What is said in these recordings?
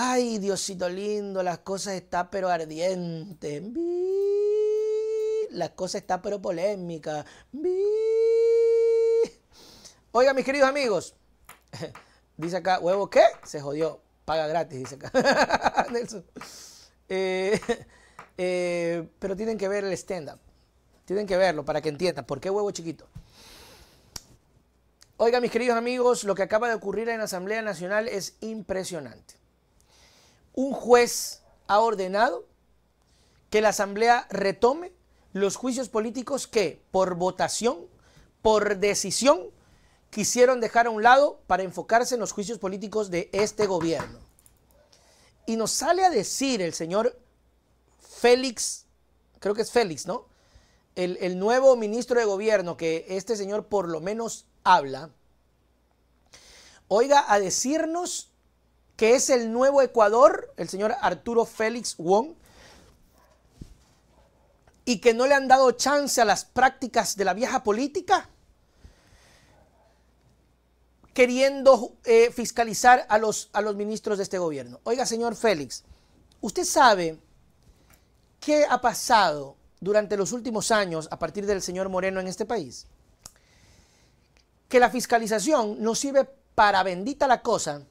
Ay, Diosito lindo, las cosas están pero ardientes. Las cosas están pero polémicas. Oiga, mis queridos amigos. Dice acá, huevo, ¿qué? Se jodió. Paga gratis, dice acá. Eh, eh, pero tienen que ver el stand-up. Tienen que verlo para que entiendan por qué huevo chiquito. Oiga, mis queridos amigos, lo que acaba de ocurrir en la Asamblea Nacional es impresionante un juez ha ordenado que la Asamblea retome los juicios políticos que por votación, por decisión, quisieron dejar a un lado para enfocarse en los juicios políticos de este gobierno. Y nos sale a decir el señor Félix, creo que es Félix, ¿no? El, nuevo ministro de gobierno que este señor por lo menos habla, oiga, a decirnos que es el nuevo Ecuador, el señor Arturo Félix Wong, y que no le han dado chance a las prácticas de la vieja política, queriendo eh, fiscalizar a los, a los ministros de este gobierno. Oiga, señor Félix, usted sabe qué ha pasado durante los últimos años a partir del señor Moreno en este país. Que la fiscalización no sirve para bendita la cosa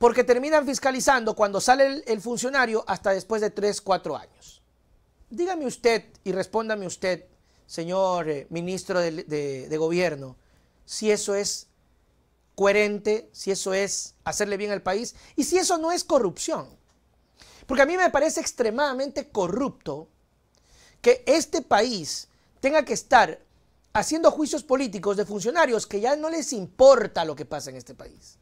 porque terminan fiscalizando cuando sale el, funcionario hasta después de 3, 4 años. Dígame usted y respóndame usted, señor eh, ministro de, de gobierno, si eso es coherente, si eso es hacerle bien al país y si eso no es corrupción. Porque a mí me parece extremadamente corrupto que este país tenga que estar haciendo juicios políticos de funcionarios que ya no les importa lo que pasa en este país.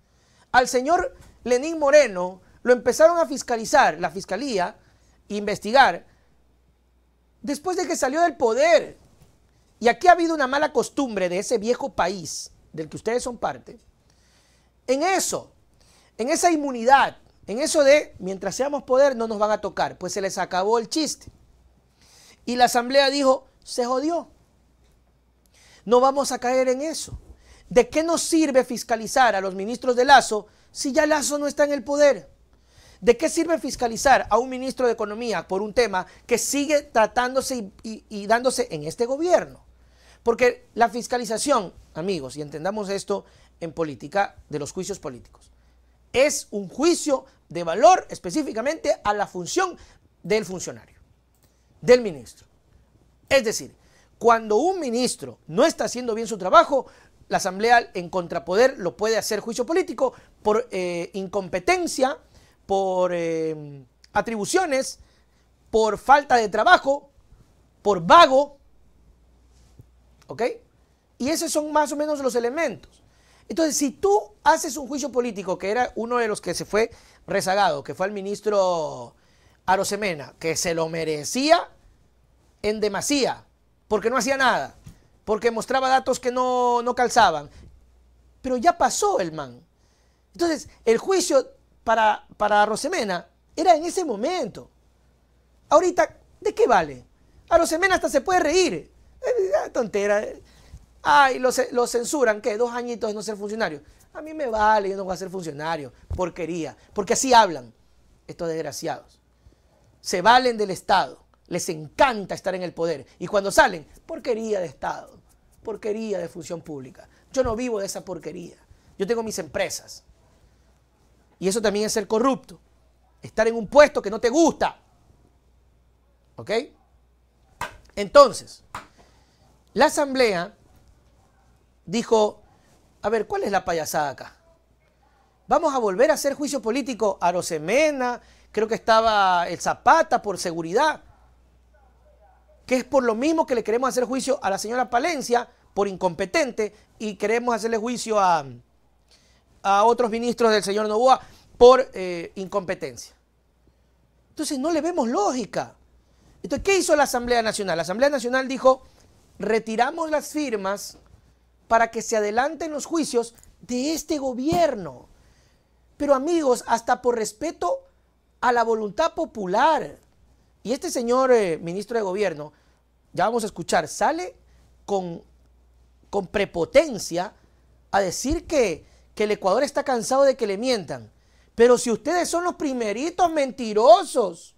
Al señor Lenín Moreno, lo empezaron a fiscalizar, la fiscalía, investigar, después de que salió del poder. Y aquí ha habido una mala costumbre de ese viejo país del que ustedes son parte. En eso, en esa inmunidad, en eso de mientras seamos poder no nos van a tocar, pues se les acabó el chiste. Y la asamblea dijo, se jodió. No vamos a caer en eso. ¿De qué nos sirve fiscalizar a los ministros de Lazo si ya Lazo no está en el poder? ¿De qué sirve fiscalizar a un ministro de Economía por un tema que sigue tratándose y, y, dándose en este gobierno? Porque la fiscalización, amigos, y entendamos esto en política de los juicios políticos, es un juicio de valor específicamente a la función del funcionario, del ministro. Es decir, cuando un ministro no está haciendo bien su trabajo, la Asamblea en contrapoder lo puede hacer juicio político por eh, incompetencia, por eh, atribuciones, por falta de trabajo, por vago. ¿Ok? Y esos son más o menos los elementos. Entonces, si tú haces un juicio político, que era uno de los que se fue rezagado, que fue el ministro Arosemena, que se lo merecía en demasía, porque no hacía nada porque mostraba datos que no, no calzaban. Pero ya pasó el man. Entonces, el juicio para, para Rosemena era en ese momento. Ahorita, ¿de qué vale? A Rosemena hasta se puede reír. tontera. Ay, los lo, censuran, ¿qué? Dos añitos de no ser funcionario. A mí me vale, yo no voy a ser funcionario. Porquería. Porque así hablan estos desgraciados. Se valen del Estado les encanta estar en el poder. Y cuando salen, porquería de Estado, porquería de función pública. Yo no vivo de esa porquería. Yo tengo mis empresas. Y eso también es ser corrupto. Estar en un puesto que no te gusta. ¿Ok? Entonces, la asamblea dijo, a ver, ¿cuál es la payasada acá? Vamos a volver a hacer juicio político a Rosemena, creo que estaba el Zapata por seguridad que es por lo mismo que le queremos hacer juicio a la señora Palencia por incompetente y queremos hacerle juicio a, otros ministros del señor Novoa por eh, incompetencia. Entonces no le vemos lógica. Entonces, ¿qué hizo la Asamblea Nacional? La Asamblea Nacional dijo, retiramos las firmas para que se adelanten los juicios de este gobierno. Pero amigos, hasta por respeto a la voluntad popular, y este señor eh, ministro de gobierno, ya vamos a escuchar, sale con, con prepotencia a decir que, que el Ecuador está cansado de que le mientan. Pero si ustedes son los primeritos mentirosos,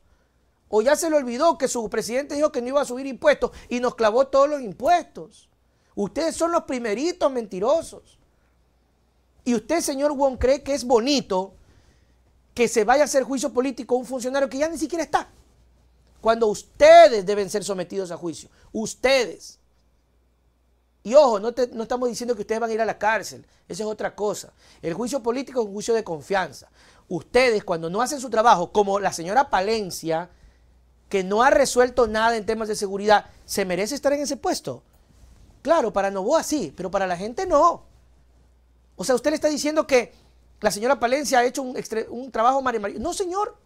o ya se le olvidó que su presidente dijo que no iba a subir impuestos y nos clavó todos los impuestos. Ustedes son los primeritos mentirosos. Y usted, señor Wong, cree que es bonito que se vaya a hacer juicio político a un funcionario que ya ni siquiera está cuando ustedes deben ser sometidos a juicio. Ustedes. Y ojo, no, estamos diciendo que ustedes van a ir a la cárcel, esa es otra cosa. El juicio político es un juicio de confianza. Ustedes cuando no hacen su trabajo, como la señora Palencia, que no ha resuelto nada en temas de seguridad, ¿se merece estar en ese puesto? Claro, para Novoa sí, pero para la gente no. O sea, usted le está diciendo que la señora Palencia ha hecho un, trabajo maravilloso. No, señor.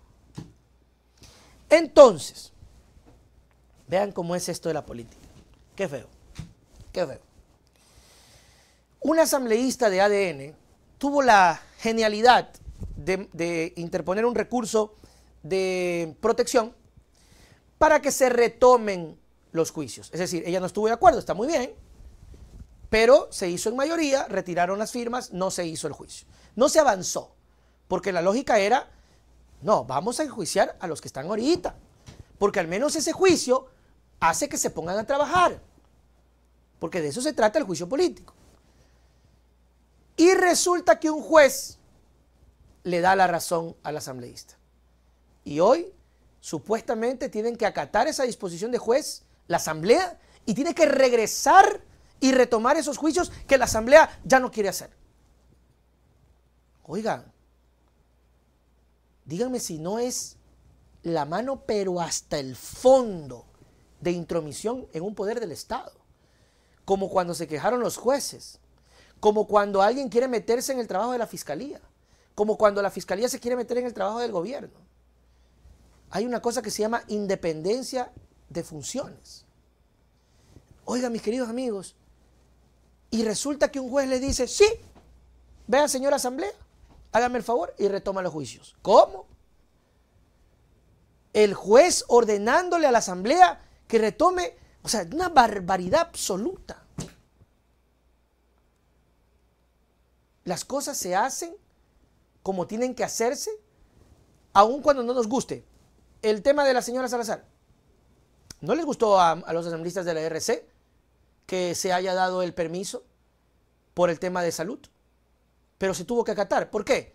Entonces, vean cómo es esto de la política. Qué feo, qué feo. Un asambleísta de ADN tuvo la genialidad de, de interponer un recurso de protección para que se retomen los juicios. Es decir, ella no estuvo de acuerdo, está muy bien, pero se hizo en mayoría, retiraron las firmas, no se hizo el juicio. No se avanzó, porque la lógica era no, vamos a enjuiciar a los que están ahorita. Porque al menos ese juicio hace que se pongan a trabajar. Porque de eso se trata el juicio político. Y resulta que un juez le da la razón al asambleísta. Y hoy, supuestamente, tienen que acatar esa disposición de juez, la asamblea, y tiene que regresar y retomar esos juicios que la asamblea ya no quiere hacer. oigan díganme si no es la mano, pero hasta el fondo de intromisión en un poder del Estado. Como cuando se quejaron los jueces, como cuando alguien quiere meterse en el trabajo de la fiscalía, como cuando la fiscalía se quiere meter en el trabajo del gobierno. Hay una cosa que se llama independencia de funciones. Oiga, mis queridos amigos, y resulta que un juez le dice, sí, vea señor asamblea, hágame el favor y retoma los juicios. ¿Cómo? El juez ordenándole a la asamblea que retome, o sea, una barbaridad absoluta. Las cosas se hacen como tienen que hacerse, aun cuando no nos guste. El tema de la señora Salazar. ¿No les gustó a, los asambleístas de la RC que se haya dado el permiso por el tema de salud? Pero se tuvo que acatar. ¿Por qué?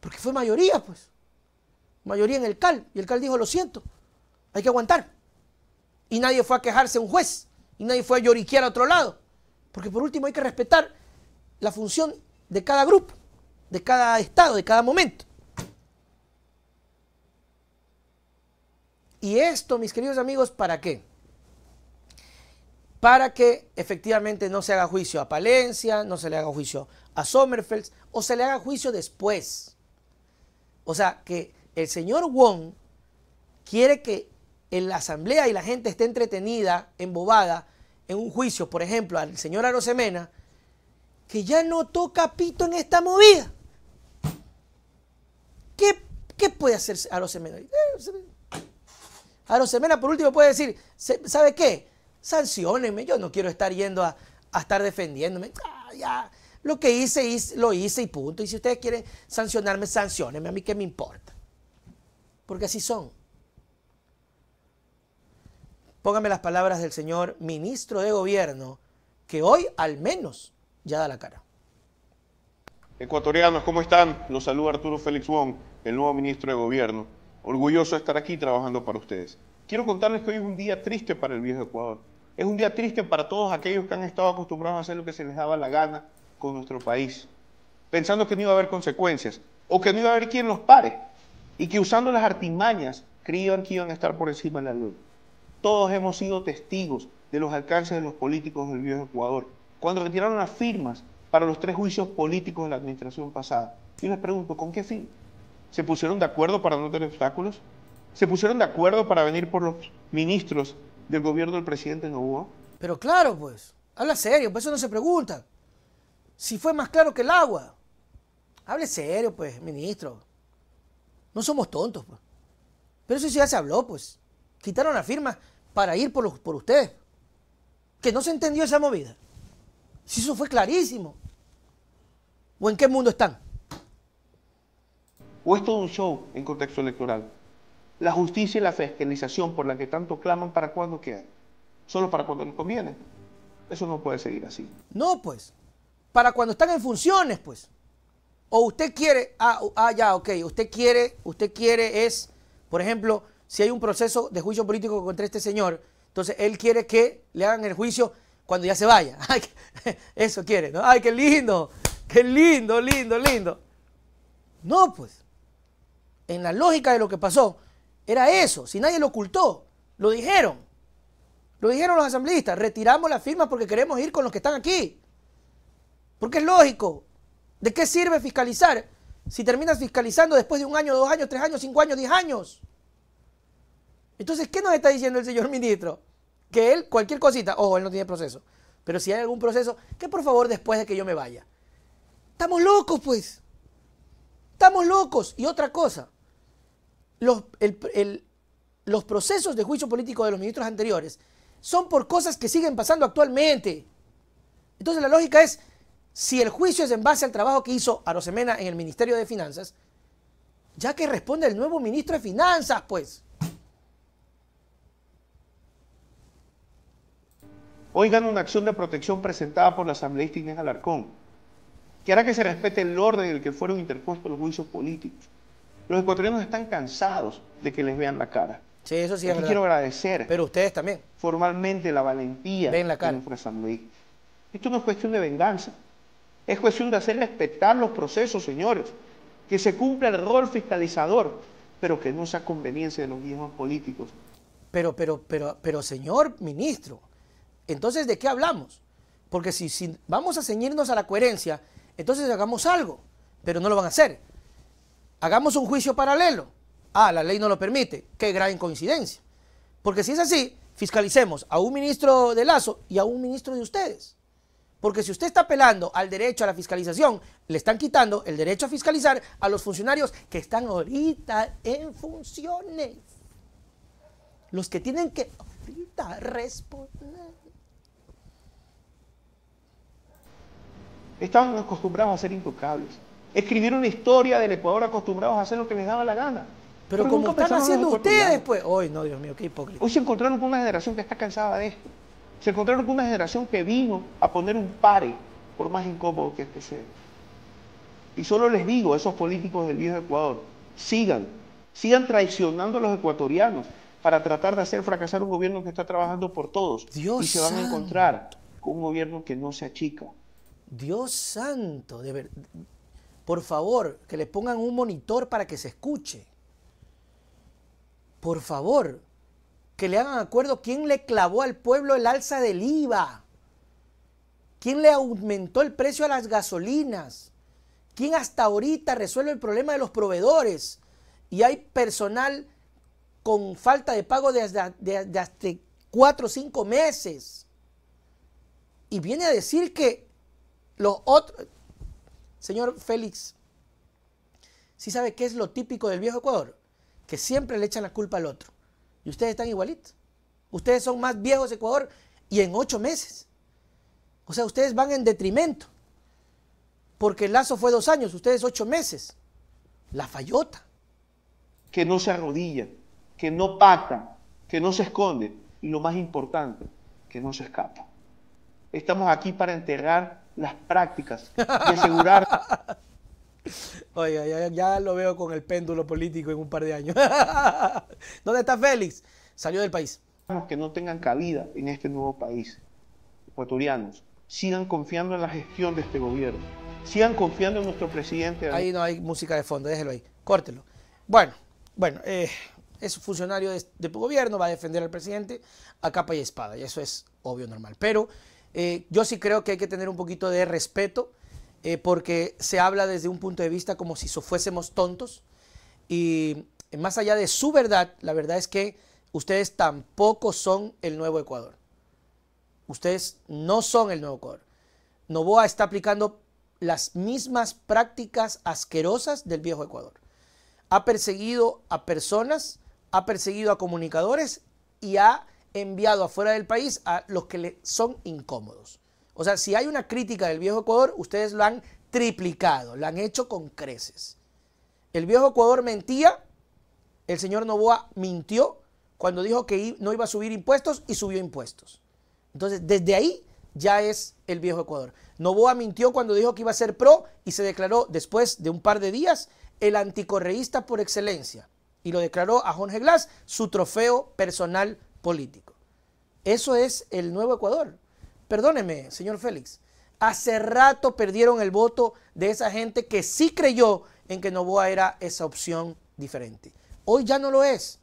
Porque fue mayoría, pues. Mayoría en el CAL. Y el CAL dijo, lo siento, hay que aguantar. Y nadie fue a quejarse a un juez. Y nadie fue a lloriquear a otro lado. Porque por último hay que respetar la función de cada grupo, de cada estado, de cada momento. Y esto, mis queridos amigos, ¿para qué? para que efectivamente no se haga juicio a Palencia, no se le haga juicio a Sommerfeld o se le haga juicio después. O sea, que el señor Wong quiere que en la asamblea y la gente esté entretenida, embobada, en un juicio, por ejemplo, al señor Arosemena, que ya no toca pito en esta movida. ¿Qué, puede hacer Arosemena? Eh, Arosemena, por último, puede decir, ¿sabe qué? sancionenme, yo no quiero estar yendo a, estar defendiéndome. Ah, ya, lo que hice, lo hice y punto. Y si ustedes quieren sancionarme, sancionenme, a mí qué me importa. Porque así son. Pónganme las palabras del señor ministro de gobierno, que hoy al menos ya da la cara. Ecuatorianos, ¿cómo están? Los saluda Arturo Félix Wong, el nuevo ministro de Gobierno. Orgulloso de estar aquí trabajando para ustedes. Quiero contarles que hoy es un día triste para el viejo Ecuador. Es un día triste para todos aquellos que han estado acostumbrados a hacer lo que se les daba la gana con nuestro país, pensando que no iba a haber consecuencias o que no iba a haber quien los pare y que usando las artimañas creían que iban a estar por encima de la ley. Todos hemos sido testigos de los alcances de los políticos del viejo Ecuador. Cuando retiraron las firmas para los tres juicios políticos de la administración pasada, yo les pregunto, ¿con qué fin? ¿Se pusieron de acuerdo para no tener obstáculos? se pusieron de acuerdo para venir por los ministros del gobierno del presidente Novoa? Pero claro, pues. Habla serio, pues eso no se pregunta. Si fue más claro que el agua. Hable serio, pues, ministro. No somos tontos, pues. Pero eso ya se habló, pues. Quitaron la firma para ir por, los, por ustedes. Que no se entendió esa movida. Si eso fue clarísimo. ¿O en qué mundo están? ¿O es todo un show en contexto electoral? La justicia y la fiscalización por la que tanto claman, ¿para cuándo queda? Solo para cuando les conviene. Eso no puede seguir así. No, pues. Para cuando están en funciones, pues. O usted quiere, ah, ah, ya, ok, usted quiere, usted quiere es, por ejemplo, si hay un proceso de juicio político contra este señor, entonces él quiere que le hagan el juicio cuando ya se vaya. eso quiere, ¿no? Ay, qué lindo, qué lindo, lindo, lindo. No, pues, en la lógica de lo que pasó, era eso, si nadie lo ocultó, lo dijeron. Lo dijeron los asambleístas, retiramos la firma porque queremos ir con los que están aquí. Porque es lógico. ¿De qué sirve fiscalizar si terminas fiscalizando después de un año, dos años, tres años, cinco años, diez años? Entonces, ¿qué nos está diciendo el señor ministro? Que él, cualquier cosita, ojo, él no tiene proceso, pero si hay algún proceso, que por favor después de que yo me vaya. Estamos locos, pues. Estamos locos. Y otra cosa, los, procesos de juicio político de los ministros anteriores son por cosas que siguen pasando actualmente. Entonces la lógica es, si el juicio es en base al trabajo que hizo Arosemena en el Ministerio de Finanzas, ya que responde el nuevo ministro de Finanzas, pues. gana una acción de protección presentada por la asambleísta Inés Alarcón, que hará que se respete el orden en el que fueron interpuestos los juicios políticos los ecuatorianos están cansados de que les vean la cara. Sí, eso sí quiero agradecer. Pero ustedes también. Formalmente la valentía Ven la cara. de Esto no es cuestión de venganza. Es cuestión de hacer respetar los procesos, señores. Que se cumpla el rol fiscalizador, pero que no sea conveniencia de los mismos políticos. Pero, pero, pero, pero, señor ministro, entonces, ¿de qué hablamos? Porque si, si vamos a ceñirnos a la coherencia, entonces hagamos algo, pero no lo van a hacer hagamos un juicio paralelo. Ah, la ley no lo permite. Qué gran coincidencia. Porque si es así, fiscalicemos a un ministro de Lazo y a un ministro de ustedes. Porque si usted está apelando al derecho a la fiscalización, le están quitando el derecho a fiscalizar a los funcionarios que están ahorita en funciones. Los que tienen que ahorita responder. Estamos acostumbrados a ser invocables Escribieron una historia del Ecuador acostumbrados a hacer lo que les daba la gana. Pero, cómo como están haciendo ustedes, después. Pues. Hoy, no, Dios mío, qué hipócrita. Hoy se encontraron con una generación que está cansada de esto. Se encontraron con una generación que vino a poner un pare, por más incómodo que este sea. Y solo les digo a esos políticos del viejo Ecuador, sigan, sigan traicionando a los ecuatorianos para tratar de hacer fracasar un gobierno que está trabajando por todos. Dios y se van a encontrar con un gobierno que no se achica. Dios santo, de verdad por favor, que le pongan un monitor para que se escuche. Por favor, que le hagan acuerdo quién le clavó al pueblo el alza del IVA. ¿Quién le aumentó el precio a las gasolinas? ¿Quién hasta ahorita resuelve el problema de los proveedores? Y hay personal con falta de pago de hasta cuatro o cinco meses. Y viene a decir que los otros, Señor Félix, ¿sí sabe qué es lo típico del viejo Ecuador? Que siempre le echan la culpa al otro. Y ustedes están igualitos. Ustedes son más viejos de Ecuador y en ocho meses. O sea, ustedes van en detrimento. Porque el lazo fue dos años, ustedes ocho meses. La fallota. Que no se arrodilla, que no pata, que no se esconde. Y lo más importante, que no se escapa. Estamos aquí para enterrar las prácticas de asegurar. Oiga, ya, lo veo con el péndulo político en un par de años. ¿Dónde está Félix? Salió del país. Que no tengan cabida en este nuevo país. Ecuatorianos, sigan confiando en la gestión de este gobierno. Sigan confiando en nuestro presidente. Ahí no hay música de fondo, déjelo ahí. Córtelo. Bueno, bueno, eh, es funcionario de, de gobierno, va a defender al presidente a capa y espada, y eso es obvio, normal. Pero eh, yo sí creo que hay que tener un poquito de respeto eh, porque se habla desde un punto de vista como si fuésemos tontos y más allá de su verdad, la verdad es que ustedes tampoco son el nuevo Ecuador. Ustedes no son el nuevo Ecuador. Novoa está aplicando las mismas prácticas asquerosas del viejo Ecuador. Ha perseguido a personas, ha perseguido a comunicadores y ha enviado afuera del país a los que le son incómodos. O sea, si hay una crítica del viejo Ecuador, ustedes lo han triplicado, lo han hecho con creces. El viejo Ecuador mentía, el señor Novoa mintió cuando dijo que no iba a subir impuestos y subió impuestos. Entonces, desde ahí ya es el viejo Ecuador. Novoa mintió cuando dijo que iba a ser pro y se declaró después de un par de días el anticorreísta por excelencia. Y lo declaró a Jorge Glass su trofeo personal político. Eso es el nuevo Ecuador. Perdóneme, señor Félix. Hace rato perdieron el voto de esa gente que sí creyó en que Novoa era esa opción diferente. Hoy ya no lo es.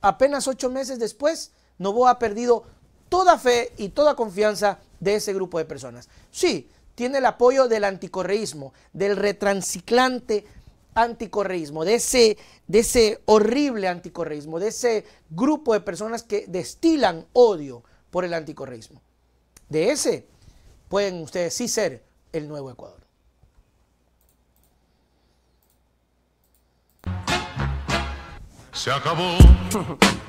Apenas ocho meses después, Novoa ha perdido toda fe y toda confianza de ese grupo de personas. Sí, tiene el apoyo del anticorreísmo, del retranciclante anticorreísmo, de ese, de ese horrible anticorreísmo, de ese grupo de personas que destilan odio por el anticorreísmo. De ese pueden ustedes sí ser el nuevo Ecuador. Se acabó.